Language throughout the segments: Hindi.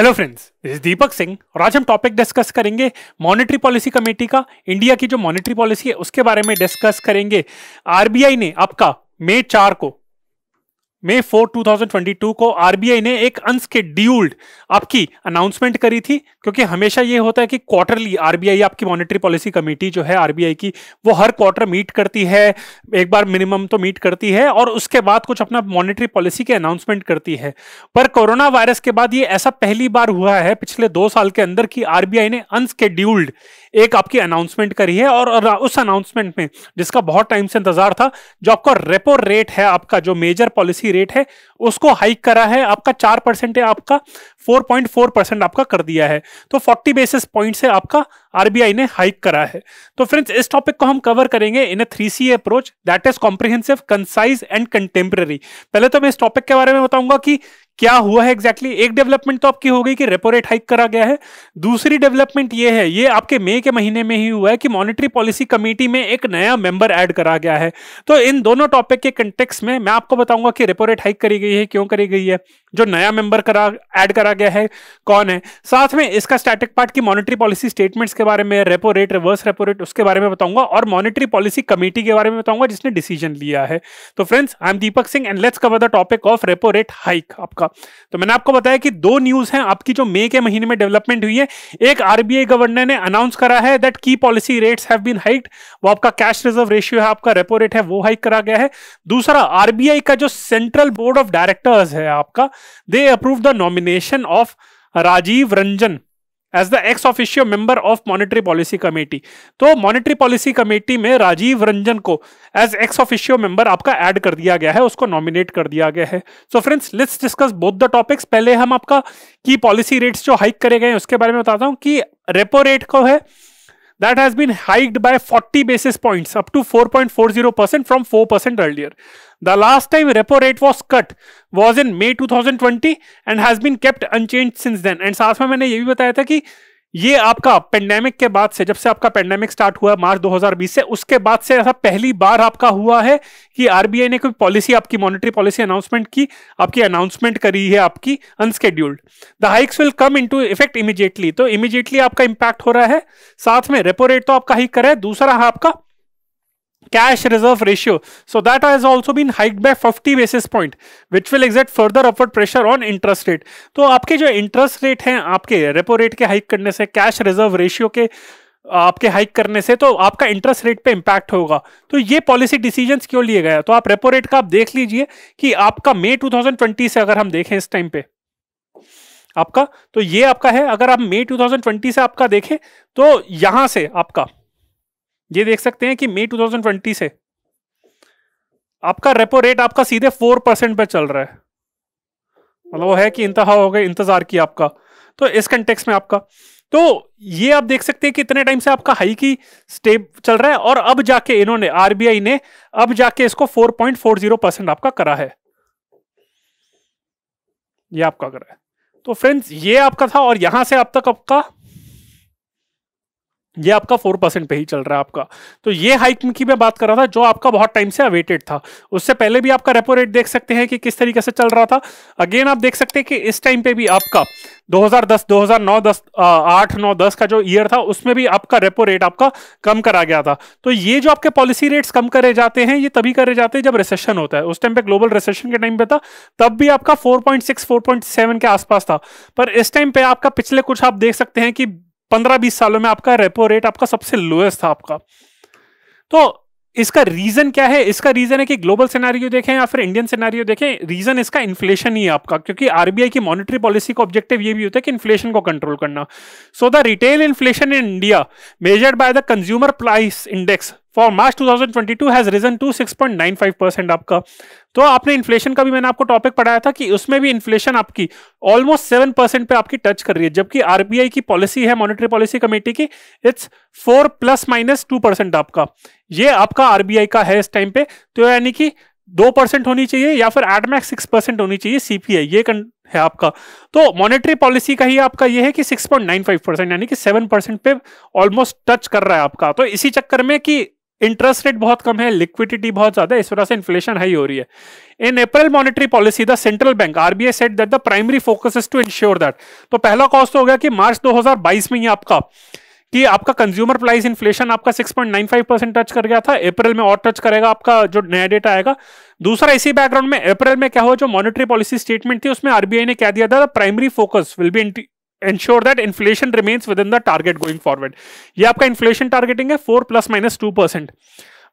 Hello friends this is Deepak Singh और आज हम टॉपिक डिस्कस करेंगे मॉनेटरी पॉलिसी कमेटी का इंडिया की जो मॉनेटरी पॉलिसी है उसके बारे में डिस्कस करेंगे आरबीआई ने आपका मई चार को मई 4 2022 को आरबीआई ने एक ड्यूल्ड आपकी अनाउंसमेंट करी थी क्योंकि हमेशा ये होता है कि क्वार्टरली आरबीआई आपकी मॉनेटरी पॉलिसी कमेटी जो है आरबीआई की वो हर क्वार्टर मीट करती है एक बार मिनिमम तो मीट करती है और उसके बाद कुछ अपना मॉनेटरी पॉलिसी के अनाउंसमेंट करती है पर कोरोना वायरस के बाद ये ऐसा पहली बार हुआ है पिछले दो साल के अंदर कि आरबीआई ने ड्यूल्ड एक आपकी अनाउंसमेंट करी है और उस अनाउंसमेंट में जिसका बहुत टाइम से इंतजार था जो आपका रेपो रेट है आपका जो मेजर पॉलिसी रेट है उसको हाइक करा है आपका चार परसेंट है आपका फोर पॉइंट फोर परसेंट आपका कर दिया है तो फोर्टी बेसिस पॉइंट से आपका आरबीआई ने हाइक करा है तो फ्रेंड्स इस टॉपिक को हम कवर करेंगे in a three C approach that is comprehensive concise and contemporary पहले तो मैं इस टॉपिक के बारे में बताऊंगा कि क्या हुआ है एग्जैक्टली exactly? एक डेवलपमेंट तो आपकी हो गई कि रेपो रेट हाइक करा गया है दूसरी डेवलपमेंट ये है ये आपके मई के महीने में ही हुआ है कि मॉनिटरी पॉलिसी कमेटी में एक नया मेंबर ऐड करा गया है तो इन दोनों टॉपिक के कंटेक्स में मैं आपको बताऊंगा कि रेपो रेट हाइक करी गई है क्यों करी गई है जो नया मेंबर करा ऐड करा गया है कौन है साथ में इसका स्टैटिक पार्ट की मॉनिटरी पॉलिसी स्टेटमेंट्स के बारे में repo rate reverse repo rate उसके बारे में बताऊंगा और मॉनिटरी पॉलिसी कमेटी के बारे में बताऊंगा जिसने डिसीजन लिया है तो friends I am Deepak Singh and let's cover the topic of repo rate hike आपका तो मैंने आपको बताया कि दो न्यूज हैं आपकी जो मई के महीने में डेवलपमेंट हुई है एक आरबीआई गवर्नर ने अनाउंस करा है दैट की policy rates have been hike वो आपका कैश रिजर्व रेशियो है आपका रेपो रेट है वो हाइक करा गया है दूसरा आरबीआई का जो सेंट्रल बोर्ड ऑफ डायरेक्टर्स है आपका they approve the nomination of Rajiv Ranjan as the ex officio member of monetary policy committee तो मॉनेटरी पॉलिसी कमेटी में राजीव रंजन को एज एक्स ऑफिशियल मेंबर आपका ऐड कर दिया गया है उसको नॉमिनेट कर दिया गया है so friends let's discuss both the topics पहले हम आपका की पॉलिसी रेट्स जो हाइक करे गए उसके बारे में बताता हूँ कि रेपो रेट को है that has been hiked by 40 basis points up to 4.40% from 4% earlier. The last time repo rate was cut was in May 2020 and has been kept unchanged since then. And साथ में मैंने ये भी बताया था कि ये आपका पेंडेमिक के बाद से जब से आपका पेंडेमिक स्टार्ट हुआ मार्च 2020 से उसके बाद से ऐसा पहली बार आपका हुआ है कि आरबीआई ने कोई पॉलिसी आपकी मॉनेटरी पॉलिसी अनाउंसमेंट की आपकी अनाउंसमेंट करी है आपकी unscheduled the hikes will come into effect immediately तो इमीडिएटली आपका इंपैक्ट हो रहा है साथ में रेपो रेट तो आपका हाइक करा है दूसरा है आपका cash reserve ratio. So that has also been hiked by 50 basis point, which will exert further upward pressure on interest rate. तो आपके जो interest rate हैं आपके repo rate के hike करने से cash reserve ratio के आपके हाइक करने से तो आपका इंटरेस्ट रेट पे इम्पैक्ट होगा तो ये पॉलिसी डिसीजंस क्यों लिए गए तो आप रेपो रेट का आप देख लीजिए कि आपका मई 2020 से अगर हम देखें इस टाइम पे आपका तो ये आपका है अगर आप मई 2020 से आपका देखें तो यहां से आपका ये देख सकते हैं कि मई 2020 से आपका रेपो रेट आपका सीधे फोर परसेंट पर चल रहा है मतलब वो है कि इंतहा हो गया इंतजार किया आपका तो इस कंटेक्स में आपका तो ये आप देख सकते हैं कि इतने टाइम से आपका हाई की स्टेप चल रहा है और अब जाके इन्होंने आरबीआई ने अब जाके इसको 4.40 परसेंट आपका करा है ये आपका करा है तो फ्रेंड्स ये आपका था और यहां से आप तक आपका ये आपका फोर परसेंट पे ही चल रहा है आपका तो ये हाइक की मैं बात कर रहा था जो आपका बहुत टाइम से अवेटेड था उससे पहले भी आपका रेपो रेट देख सकते हैं कि किस तरीके से चल रहा था अगेन आप देख सकते हैं कि इस टाइम पे भी आपका 2010 2009 10 आठ नौ दस का जो ईयर था उसमें भी आपका रेपो रेट आपका कम करा गया था तो ये जो आपके पॉलिसी रेट्स कम करे जाते हैं ये तभी करे जाते हैं जब रिसेशन होता है उस टाइम पे ग्लोबल रिसेशन के टाइम पे था तब भी आपका 4.6 4.7 के आसपास था पर इस टाइम पे आपका पिछले कुछ आप देख सकते हैं कि पंद्रह बीस सालों में आपका रेपो रेट आपका सबसे लोएस्ट था आपका तो इसका रीजन क्या है इसका रीजन है कि ग्लोबल सिनेरियो देखें या फिर इंडियन सिनेरियो देखें रीजन इसका इन्फ्लेशन ही है आपका क्योंकि आरबीआई की मॉनेटरी पॉलिसी का ऑब्जेक्टिव ये भी होता है कि इन्फ्लेशन को कंट्रोल करना so the retail inflation in India measured by the consumer price index for March 2022 has risen to 6.95 percent आपका तो आपने इन्फ्लेशन का भी मैंने आपको टॉपिक पढ़ाया था कि उसमें भी इन्फ्लेशन आपकी ऑलमोस्ट सेवन परसेंट पे आपकी टच कर रही है जबकि आरबीआई की पॉलिसी है मॉनेटरी पॉलिसी कमेटी की it's four plus minus two percent आपका ये आपका आरबीआई का है इस टाइम पे तो यानी कि दो परसेंट होनी चाहिए या फिर एडमैक्स सिक्स परसेंट होनी चाहिए सीपीआई ये है आपका तो मॉनेटरी पॉलिसी का ही आपका ये है कि 6.95 परसेंट यानी कि 7 परसेंट पे ऑलमोस्ट टच कर रहा है आपका तो इसी चक्कर में कि इंटरेस्ट रेट बहुत कम है लिक्विडिटी बहुत ज्यादा है इस वजह से इन्फ्लेशन हाई हो रही है in April monetary policy the central bank RBI set that the primary focus is to ensure that तो पहला कॉस्ट तो हो गया कि मार्च 2022 में ही आपका कि आपका कंज्यूमर प्राइस इन्फ्लेशन आपका 6.95 परसेंट टच कर गया था अप्रैल में और टच करेगा आपका जो नया डेटा आएगा दूसरा इसी बैकग्राउंड में अप्रैल में क्या हुआ जो मॉनिटरी पॉलिसी स्टेटमेंट थी उसमें आरबीआई ने क्या दिया था primary focus will be that inflation remains within the target going forward ये आपका इन्फ्लेशन टारगेटिंग है four plus minus two percent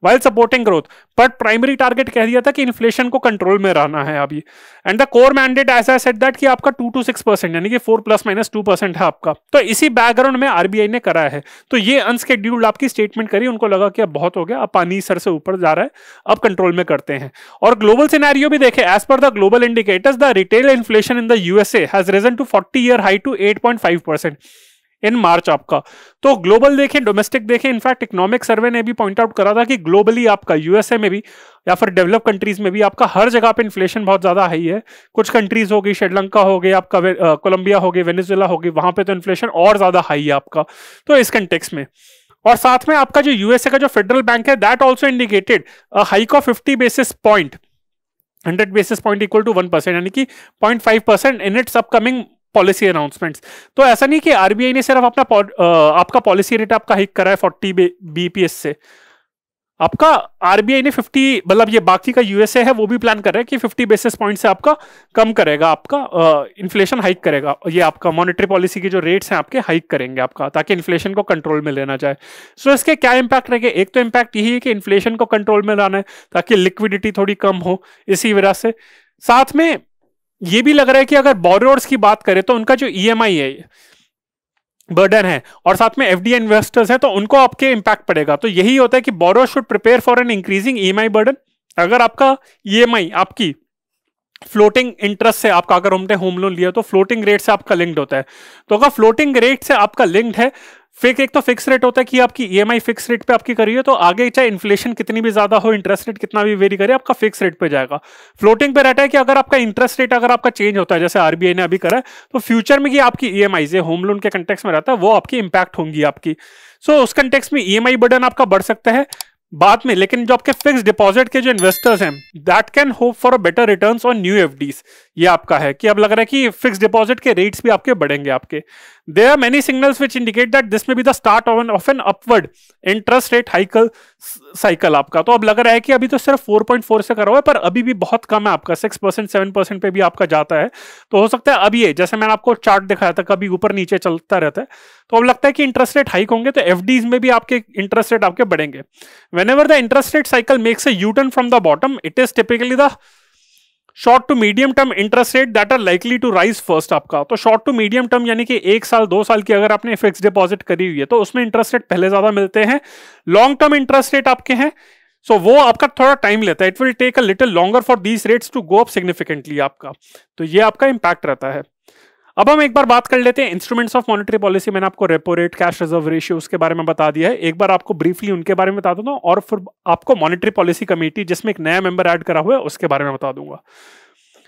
while supporting growth but primary target कह दिया था कि इन्फ्लेशन को कंट्रोल में रहना है अभी and the core mandate as I set that कि आपका टू टू सिक्स परसेंट यानी कि four plus minus two percent है आपका तो इसी बैकग्राउंड में आरबीआई ने करा है तो ये अनस्केड्यूल्ड आपकी स्टेटमेंट करी उनको लगा कि अब बहुत हो गया अब पानी सर से ऊपर जा रहा है अब कंट्रोल में करते हैं और ग्लोबल सिनेरियो भी देखे as per the global indicators the retail inflation in the USA has risen to forty year high to eight point five percent in March आपका तो ग्लोबल देखें डोमेस्टिक देखें इनफैक्ट इकोनॉमिक सर्वे ने भी पॉइंट आउट करा था कि ग्लोबली आपका यूएसए में भी या फिर डेवलप कंट्रीज में भी आपका हर जगह पे इन्फ्लेशन बहुत ज़्यादा हाई है कुछ कंट्रीज होगी श्रीलंका हो गई आपका कोलंबिया होगी गई वेनेजुएला वहां पर पे तो इन्फ्लेशन और ज़्यादा हाई है आपका तो इस कंटेक्स में और साथ में आपका जो यूएसए का जो फेडरल बैंक है that also indicated hike of fifty basis point hundred basis point equal to one percent यानी कि point five percent in its upcoming policy announcements तो ऐसा नहीं कि आरबीआई ने सिर्फ अपना आ, आपका पॉलिसी रेट आपका हिक करा है फोर्टी बीपीएस से आपका आरबीआई ने फिफ्टी मतलब ये बाकी का यूएसए है वो भी प्लान कर रहे हैं कि फिफ्टी बेसिस पॉइंट से आपका कम करेगा आपका इन्फ्लेशन हाइक करेगा ये आपका मॉनेटरी पॉलिसी की जो रेट्स हैं आपके हाइक करेंगे आपका ताकि इन्फ्लेशन को कंट्रोल में लेना चाहे सो so, इसके क्या इंपैक्ट रहेंगे एक तो इम्पैक्ट यही है कि इन्फ्लेशन को कंट्रोल में लाना है ताकि लिक्विडिटी थोड़ी कम हो इसी वजह से साथ में ये भी लग रहा है कि अगर बोरोर्स की बात करें तो उनका जो ई e है बर्डन है और साथ में एफ इन्वेस्टर्स हैं तो उनको आपके इम्पैक्ट पड़ेगा तो यही होता है कि borrower should prepare for an increasing E burden अगर आपका ई e आपकी फ्लोटिंग इंटरेस्ट से आपका अगर हमने होम लोन लिया तो फ्लोटिंग रेट से आपका लिंक्ड होता है तो अगर फ्लोटिंग रेट से आपका लिंक्ड है फिक एक तो फिक्स रेट होता है कि आपकी ईएमआई फिक्स रेट पे आपकी करी है तो आगे चाहे इन्फ्लेशन कितनी भी ज्यादा हो इंटरेस्ट रेट कितना भी वेरी करे आपका फिक्स रेट पे जाएगा फ्लोटिंग पे रहता है कि अगर आपका इंटरेस्ट रेट अगर आपका चेंज होता है जैसे आरबीआई ने अभी करा है तो फ्यूचर में कि आपकी ई एम होम लोन के कंटेक्स में रहता है वो आपकी इंपैक्ट होंगी आपकी सो so, उस कंटेक्स में ई e बर्डन आपका बढ़ सकता है बाद में लेकिन जो आपके फिक्स डिपॉजिट के जो इन्वेस्टर्स हैं that can hope for a better returns on new FDs ये आपका है कि अब लग रहा है कि फिक्स डिपॉजिट के रेट्स भी आपके बढ़ेंगे आपके There are many signals which indicate that this may be the start of an of an upward interest rate hike cycle आपका तो अब लग रहा है कि अभी तो सिर्फ 4.4 से करा हुआ है पर अभी भी बहुत कम है आपका 6 7% पे भी आपका जाता है तो हो सकता है अभी ये जैसे मैंने आपको चार्ट दिखाया था कभी ऊपर नीचे चलता रहता है तो अब लगता है कि इंटरेस्ट रेट हाइक होंगे तो एफ में भी आपके इंटरेस्ट रेट आपके बढ़ेंगे whenever the interest rate cycle makes a U turn from the bottom it is typically the short to medium term interest rate that are likely to rise first आपका तो शॉर्ट टू मीडियम टर्म यानी कि एक साल दो साल की अगर आपने फिक्स डिपॉजिट करी हुई है तो उसमें इंटरेस्ट रेट पहले ज्यादा मिलते हैं लॉन्ग टर्म इंटरेस्ट रेट आपके हैं सो so, वो आपका थोड़ा टाइम लेता है it will take a little longer for these rates to go up significantly आपका तो ये आपका इंपैक्ट रहता है अब हम एक बार बात कर लेते हैं इंस्ट्रूमेंट्स ऑफ मॉनेटरी पॉलिसी मैंने आपको repo rate cash reserve ratio उसके बारे में बता दिया है एक बार आपको ब्रीफली उनके बारे में बता दूंगा और फिर आपको मॉनेटरी पॉलिसी कमेटी जिसमें एक नया मेंबर ऐड करा हुआ है उसके बारे में बता दूंगा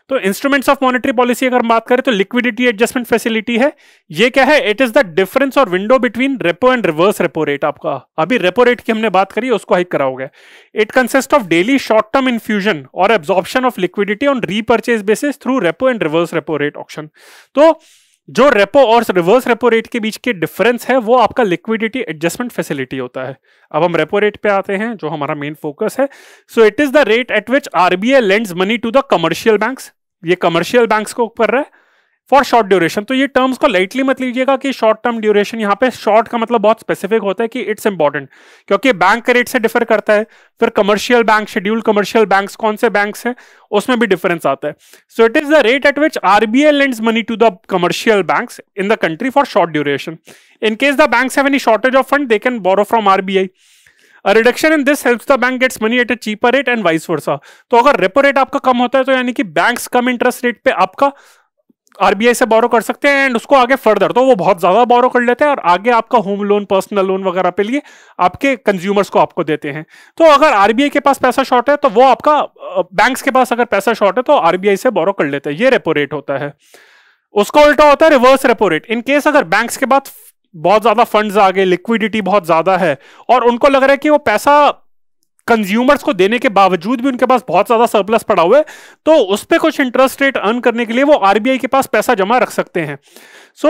तो इंस्ट्रूमेंट्स ऑफ मॉनेटरी पॉलिसी अगर बात करें तो लिक्विडिटी एडजस्टमेंट फैसिलिटी है ये क्या है इट इज द डिफरेंस और window between repo and reverse repo rate आपका अभी रेपो रेट की हमने बात करी उसको हाइक कराओगे it consist of daily short term infusion और absorption of liquidity on repurchase basis through repo and reverse repo rate option तो जो रेपो और रिवर्स रेपो रेट के बीच के डिफरेंस है वो आपका लिक्विडिटी एडजस्टमेंट फैसिलिटी होता है अब हम रेपो रेट पे आते हैं जो हमारा मेन फोकस है so it is the rate at which RBI lends money to the commercial banks ये कमर्शियल बैंक को कर रहा है फॉर शॉर्ट ड्यूरेशन तो ये टर्म्स को लाइटली मत लीजिएगा कि शॉर्ट टर्म ड्यूरेशन यहाँ पे शॉर्ट का मतलब बहुत स्पेसिफिक होता है कि इट्स इंपॉर्टेंट क्योंकि बैंक के रेट से डिफर करता है फिर commercial bank schedule commercial bank कौन से बैंक है उसमें भी डिफरेंस आता है so it is the rate at which RBI lends money to the commercial bank in the country for short duration in case the bank have any shortage of fund they can borrow from RBI A reduction in this helps the bank gets money at a cheaper rate and vice versa. तो अगर रेपो रेट आपका कम होता है तो यानी कि बैंक्स कम इंटरेस्ट रेट पे आपका आरबीआई से बोरो कर सकते हैं एंड उसको आगे फर्दर तो वो बहुत ज्यादा बोरो कर लेते हैं और आगे आपका होम लोन पर्सनल लोन वगैरह पे लिए आपके कंज्यूमर्स को आपको देते हैं तो अगर आरबीआई के पास पैसा शॉर्ट है तो वो आपका बैंक्स के पास अगर पैसा शॉर्ट है तो आरबीआई से बोरो कर लेते हैं ये रेपो रेट होता है उसका उल्टा होता है reverse repo rate in case अगर बैंक्स के पास बहुत ज्यादा फंड्स आ गए लिक्विडिटी बहुत ज्यादा है और उनको लग रहा है कि वो पैसा कंज्यूमर्स को देने के बावजूद भी उनके पास बहुत ज्यादा सरप्लस पड़ा हुआ है तो उस पर कुछ इंटरेस्ट रेट अर्न करने के लिए वो आरबीआई के पास पैसा जमा रख सकते हैं so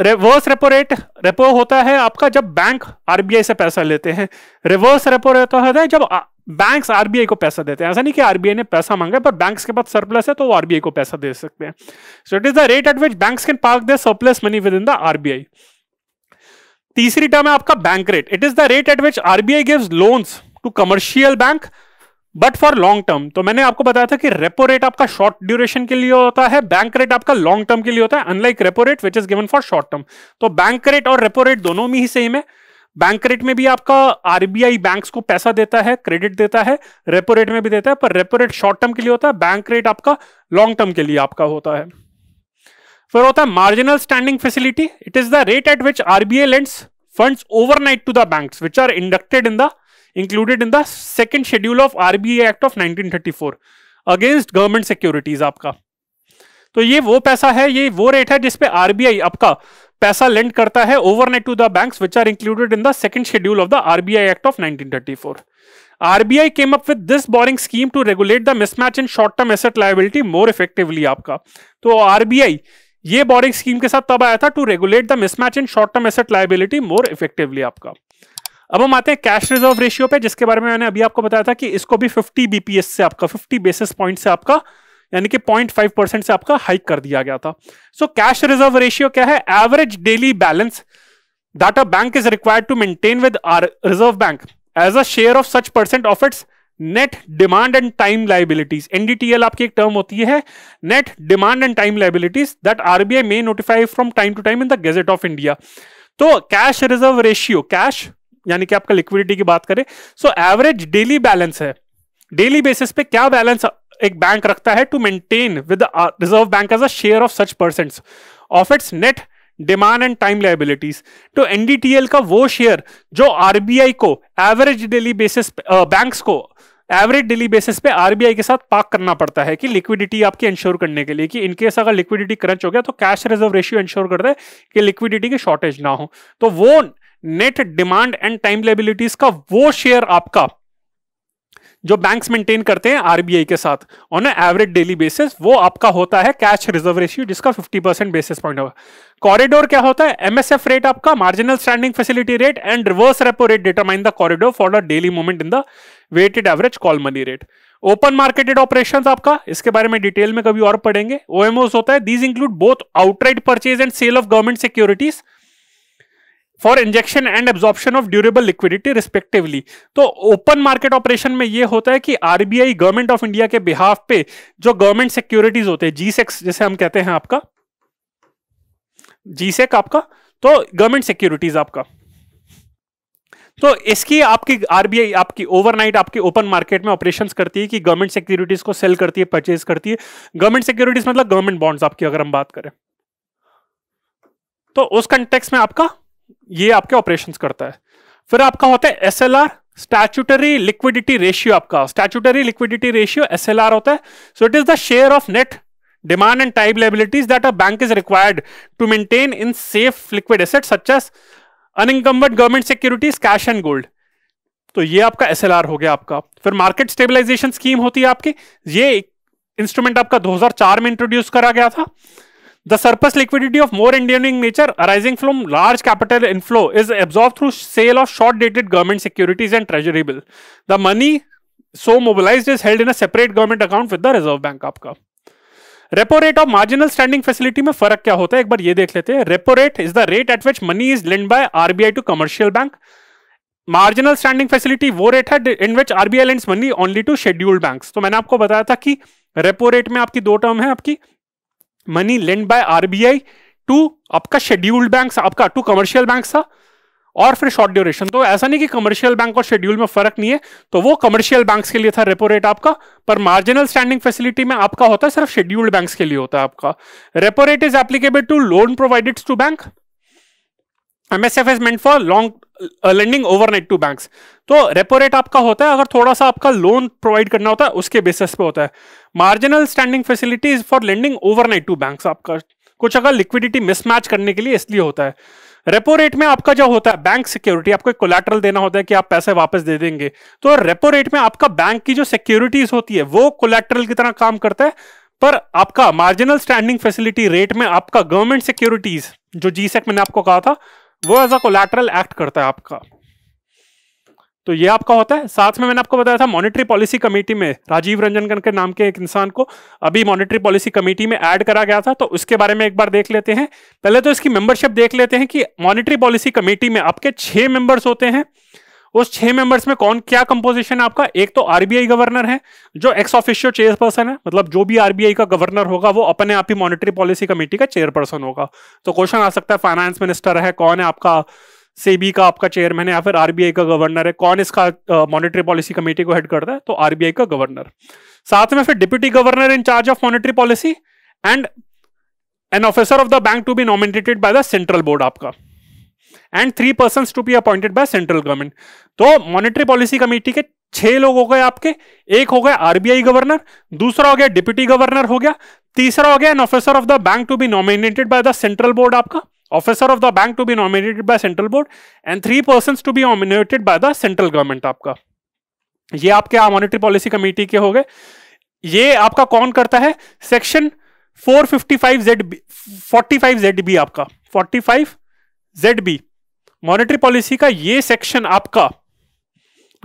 reverse repo rate repo होता है आपका जब बैंक आरबीआई से पैसा लेते हैं रिवर्स रेपो रेट होता है जब बैंक्स आरबीआई को पैसा देते हैं ऐसा नहीं कि आरबीआई ने पैसा मांगा पर बैंक्स के पास सरप्लस है तो वो आरबीआई को पैसा दे सकते हैं so it is the rate at which banks can park the surplus money within the RBI तीसरी टर्म है आपका bank rate it is the rate at which RBI gives loans to commercial bank but for long term तो मैंने आपको बताया था कि रेपो रेट आपका शॉर्ट ड्यूरेशन के लिए होता है बैंक रेट आपका लॉन्ग टर्म के लिए होता है unlike repo rate which is given for short term तो बैंक रेट और रेपो रेट दोनों में ही सेम है बैंक रेट में भी आपका आरबीआई बैंक को पैसा देता है क्रेडिट देता है रेपो रेट में भी देता है पर रेपो रेट शॉर्ट टर्म के लिए होता है बैंक रेट आपका लॉन्ग टर्म के लिए आपका होता है फिर होता है marginal standing facility it is the rate at which RBI lends funds overnight to the banks which are inducted in the included in the second schedule of RBI act of 1934 against government securities आपका तो ये वो पैसा है ये वो रेट है जिसपे आरबीआई आपका पैसा लेंड करता है overnight to the banks which are included in the second schedule of the RBI act of 1934 RBI came up with this borrowing scheme to regulate the mismatch in short term asset liability more effectively आपका तो आरबीआई ये बोरिंग स्कीम के साथ तब आया था to regulate the mismatch in short term asset liability more effectively आपका अब हम आते हैं कैश रिजर्व रेशियो पे जिसके बारे में मैंने अभी आपको बताया था कि इसको भी 50 बीपीएस से आपका 50 बेसिस पॉइंट से आपका यानी कि 0.5 परसेंट से आपका हाइक कर दिया गया था सो कैश रिजर्व रेशियो क्या है average daily balance that a bank is required to maintain with our reserve bank as a share of such percent of its net demand and time liabilities NDTL आपकी एक टर्म होती है net demand and time liabilities that RBI may notify from time to time in the gazette of India तो कैश रिजर्व रेशियो कैश यानी कि आपका लिक्विडिटी की बात करें सो एवरेज डेली बैलेंस है डेली बेसिस पे क्या बैलेंस एक बैंक रखता है to maintain with reserve bank as a share of such percent of its net demand and time liabilities तो एनडीटीएल का वो शेयर जो आरबीआई को एवरेज डेली बेसिस बैंक्स को एवरेज डेली बेसिस पे आरबीआई के साथ पार्क करना पड़ता है कि लिक्विडिटी आपकी इंश्योर करने के लिए कि इनकेस अगर लिक्विडिटी क्रंच हो गया तो कैश रिजर्व रेशियो इंश्योर करता है कि लिक्विडिटी की शॉर्टेज ना हो तो वो net demand and time liabilities का वो शेयर आपका जो बैंक्स मेंटेन करते हैं आरबीआई के साथ ऑन एवरेज डेली बेसिस वो आपका होता है कैश रिजर्व रेशियो जिसका 50 परसेंट बेसिस पॉइंट होगा कॉरिडोर क्या होता है एमएसएफ रेट आपका marginal standing facility rate and reverse repo rate determine the corridor for the daily movement in the weighted average call money rate open marketed operation आपका इसके बारे में डिटेल में कभी और पढ़ेंगे ओएमओस होता है these include both outright purchase and sale of government securities for injection and absorption of durable liquidity respectively तो ओपन मार्केट ऑपरेशन में यह होता है कि आरबीआई गवर्नमेंट ऑफ इंडिया के बिहाफ पे जो गवर्नमेंट सिक्योरिटीज होते हैं जी सेक्स जैसे हम कहते हैं आपका जी सेक आपका तो गवर्नमेंट सिक्योरिटीज आपका तो इसकी आपकी आरबीआई आपकी ओवरनाइट आपकी ओपन मार्केट में ऑपरेशन करती है कि गवर्नमेंट सिक्योरिटीज को सेल करती है परचेज करती है गवर्नमेंट सिक्योरिटीज मतलब गवर्नमेंट बॉन्ड्स आपकी अगर हम बात करें तो उस कंटेक्स में आपका ये आपके ऑपरेशंस करता है फिर आपका होता है एस एल लिक्विडिटी रेशियो आपका statutory liquidity ratio S L R होता है so it is the share of net demand and time liabilities that a bank is required to maintain in safe liquid asset such as unencumbered government securities cash and gold तो ये आपका एस हो गया आपका फिर मार्केट स्टेबिलाईजेशन स्कीम होती है आपकी ये इंस्ट्रूमेंट आपका 2004 में इंट्रोड्यूस करा गया था The surplus liquidity of more enduring nature arising from large capital inflow is absorbed through sale of short-dated government securities and treasury bill. The money so mobilized is held in a separate government account with the reserve bank आपका रेपो रेट और मार्जिनल स्टैंडिंग फैसिलिटी में फर्क क्या होता है एक बार ये देख लेते हैं repo rate is the rate at which money is lend by RBI to commercial bank marginal standing facility वो रेट है in which RBI lends money only to scheduled bank तो मैंने आपको बताया था कि रेपो रेट में आपकी दो टर्म है आपकी money lend by RBI to आपका शेड्यूल्ड बैंक आपका टू कमर्शियल बैंक था और फिर शॉर्ट ड्यूरेशन तो ऐसा नहीं कि कमर्शियल बैंक और शेड्यूल में फर्क नहीं है तो वो कमर्शियल बैंक के लिए था रेपो रेट आपका पर मार्जिनल स्टैंडिंग फैसिलिटी में आपका होता है सिर्फ शेड्यूल्ड बैंक के लिए होता है आपका repo rate is applicable to loan provided to bank MSF is meant for long lending overnight to banks तो रेपो रेट आपका होता है अगर थोड़ा सा आपका लोन प्रोवाइड करना होता है उसके बेसिस पे होता है marginal standing facilities for lending overnight to banks आपका कुछ अगर लिक्विडिटी मिसमैच करने के लिए इसलिए होता है रेपो रेट में आपका जो होता है बैंक सिक्योरिटी आपको कोलेटरल देना होता है कि आप पैसे वापस दे देंगे तो रेपो रेट में आपका बैंक की जो सिक्योरिटीज होती है वो कोलेटरल की तरह काम करता है पर आपका मार्जिनल स्टैंडिंग फैसिलिटी रेट में आपका गवर्नमेंट सिक्योरिटीज जो जी मैंने आपको कहा था वो एज अ कोलेट्रल एक्ट करता है आपका तो ये आपका होता है साथ में मैंने आपको बताया था मॉनेटरी पॉलिसी कमेटी में राजीव रंजन के नाम के एक इंसान को अभी मॉनेटरी पॉलिसी कमेटी में ऐड करा गया था तो उसके बारे में एक बार देख लेते हैं पहले तो इसकी मेंबरशिप देख लेते हैं कि मॉनेटरी पॉलिसी कमेटी में आपके छह मेंबर्स होते हैं उस छह मेंबर्स में कौन क्या कंपोजिशन आपका एक तो आरबीआई गवर्नर है जो एक्स ऑफिशियल चेयरपर्सन है मतलब जो भी आरबीआई का गवर्नर होगा वो अपने आप ही मॉनिटरी पॉलिसी कमेटी का चेयरपर्सन होगा तो क्वेश्चन आ सकता है फाइनेंस मिनिस्टर है कौन है आपका सेबी का आपका चेयरमैन है या फिर आरबीआई का गवर्नर है कौन इसका मॉनिटरी पॉलिसी कमेटी को हेड करता है तो आरबीआई का गवर्नर साथ में फिर deputy governor in charge of monetary policy and an officer of the bank to be nominated by the central board आपका and three person to be appointed by central government तो मॉनिटरी पॉलिसी कमेटी के छह लोग हो गए आपके एक हो गया आरबीआई गवर्नर दूसरा हो गया डिप्यूटी गवर्नर हो गया तीसरा हो गया an officer of the bank to be nominated by the central board आपका officer of the bank to be nominated by central board and three person to be nominated by the central government आपका ये आपके मॉनिटरी पॉलिसी कमेटी के हो गए ये आपका कौन करता है section 455 ZB, 45 forty five Z B आपका 45 जेड बी मॉनेटरी पॉलिसी का ये सेक्शन आपका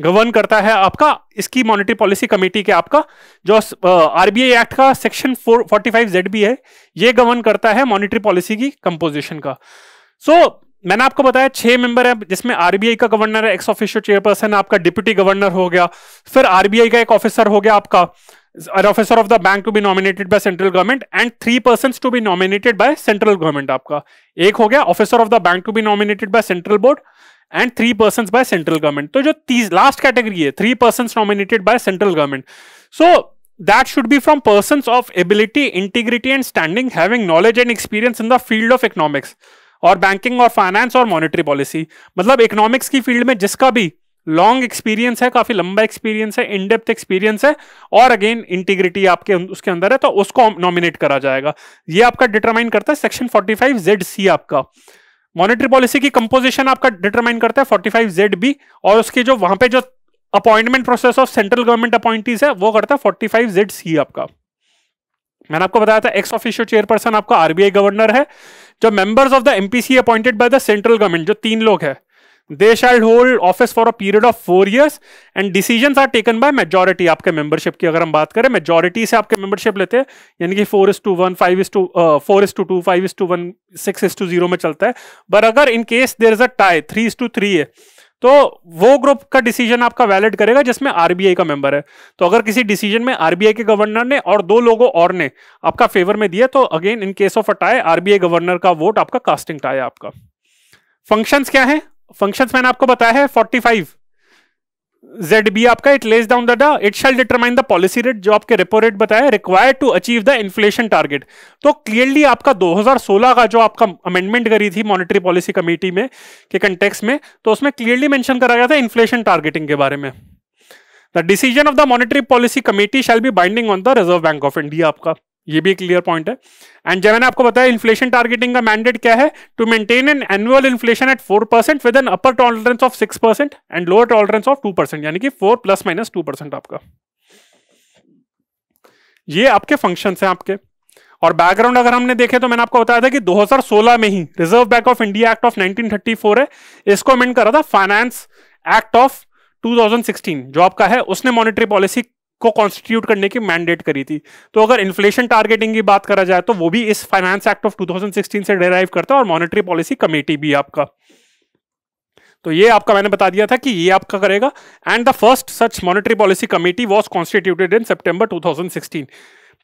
गवर्न करता है आपका इसकी मॉनेटरी पॉलिसी कमेटी के आपका जो आरबीआई एक्ट का section four forty five Z भी है ये गवर्न करता है मॉनेटरी पॉलिसी की कंपोजिशन का सो so, मैंने आपको बताया छह मेंबर है जिसमें आरबीआई का गवर्नर है एक्स ऑफिशियल चेयरपर्सन आपका डिप्यूटी गवर्नर हो गया फिर आरबीआई का एक ऑफिसर हो गया आपका an officer of the bank to be nominated by central government and three persons to be nominated by central government आपका एक हो गया officer of the bank to be nominated by central board and three persons by central government तो जो तीस last category है three persons nominated by central government so that should be from persons of ability integrity and standing having knowledge and experience in the field of economics और banking और finance और monetary policy मतलब economics की field में जिसका भी लॉन्ग एक्सपीरियंस है काफी लंबा एक्सपीरियंस है इनडेप्थ एक्सपीरियंस है और अगेन इंटीग्रिटी आपके अं-, उसके अंदर है तो उसको नॉमिनेट करा जाएगा ये आपका डिटरमाइन करता है सेक्शन 45 जेड सी आपका मॉनेटरी पॉलिसी की कंपोजिशन आपका डिटरमाइन करता है 45 जेड बी और उसके जो वहां पे जो appointment process of central government appointees है वो करता है फोर्टी फाइव जेड सी आपका मैंने आपको बताया था एक्स ऑफिशियल चेयरपर्सन आपका आरबीआई गवर्नर है जो members of the MPC appointed by the central government जो तीन लोग हैं they shall hold office for a period of four years and decision are taken by majority आपके मेंबरशिप की अगर हम बात करें मेजोरिटी से आपके मेंबरशिप लेते हैं यानी कि four is to one five is to four is to two five is to one six is to zero में चलता है बट अगर in case there is a tie three is to three है तो वो ग्रुप का डिसीजन आपका वैलिड करेगा जिसमें आरबीआई का मेंबर है तो अगर किसी डिसीजन में आरबीआई के गवर्नर ने और दो लोगों और ने आपका फेवर में दिया तो again in case of a tie RBI governor का वोट आपका कास्टिंग टाई है आपका फंक्शंस क्या है फंक्शन मैंने आपको बताया है फाइव जेड बी आपका it lays down the it shall determine the policy rate जो आपके रेपो रेट बताया required to achieve the inflation target तो क्लियरली आपका 2016 का जो आपका अमेंडमेंट करी थी मॉनिटरी पॉलिसी कमेटी में के कंटेक्स में तो उसमें क्लियरली मेंशन करा गया था इन्फ्लेशन टारगेटिंग के बारे में the decision of the monetary policy committee shall be binding on the Reserve Bank of India आपका ये भी क्लियर पॉइंट है एंड जब मैंने आपको बताया इन्फ्लेशन टारगेटिंग का मैंडेट क्या है to maintain an annual inflation at four percent with an upper tolerance of six percent and lower tolerance of two percent यानी कि four plus minus two percent आपका ये आपके फंक्शन है आपके और बैकग्राउंड अगर हमने देखे तो मैंने आपको बताया था कि 2016 में ही Reserve Bank of India act of 1934 है इसको अमेंड करा था फाइनेंस एक्ट ऑफ 2016 जो आपका है उसने मॉनेटरी पॉलिसी को कॉन्स्टिट्यूट करने की मैंडेट करी थी तो अगर इन्फ्लेशन टारगेटिंग की बात करा जाए तो वो भी इस फाइनेंस एक्ट ऑफ 2016 से डेराइव करता है और मॉनेटरी पॉलिसी कमेटी भी आपका तो ये आपका मैंने बता दिया था कि ये आपका करेगा and the first such monetary policy committee was constituted in September two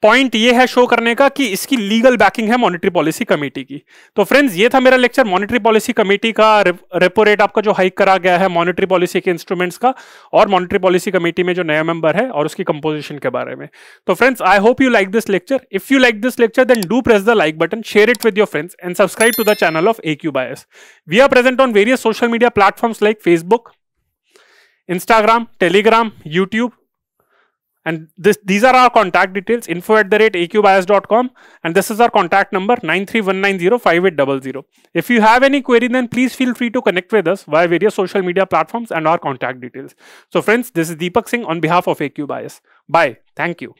point ये है शो करने का कि इसकी लीगल बैकिंग है मॉनेटरी पॉलिसी कमेटी की तो फ्रेंड्स ये था मेरा लेक्चर मॉनेटरी पॉलिसी कमेटी का रेपो रेट आपका जो हाइक करा गया है मॉनेटरी पॉलिसी के इंस्ट्रूमेंट्स का और मॉनेटरी पॉलिसी कमेटी में जो नया मेंबर है और उसकी कंपोजिशन के बारे में तो friends I hope you like this lecture if you like this lecture then do press the like button share it with your friends and subscribe to the channel of A Q bias we are present on various social media platforms like Facebook Instagram Telegram YouTube And this, these are our contact details, info at the rate aqbias.com. And this is our contact number, 931905800. If you have any query, then please feel free to connect with us via various social media platforms and our contact details. So friends, this is Deepak Singh on behalf of AQ Bias. Bye. Thank you.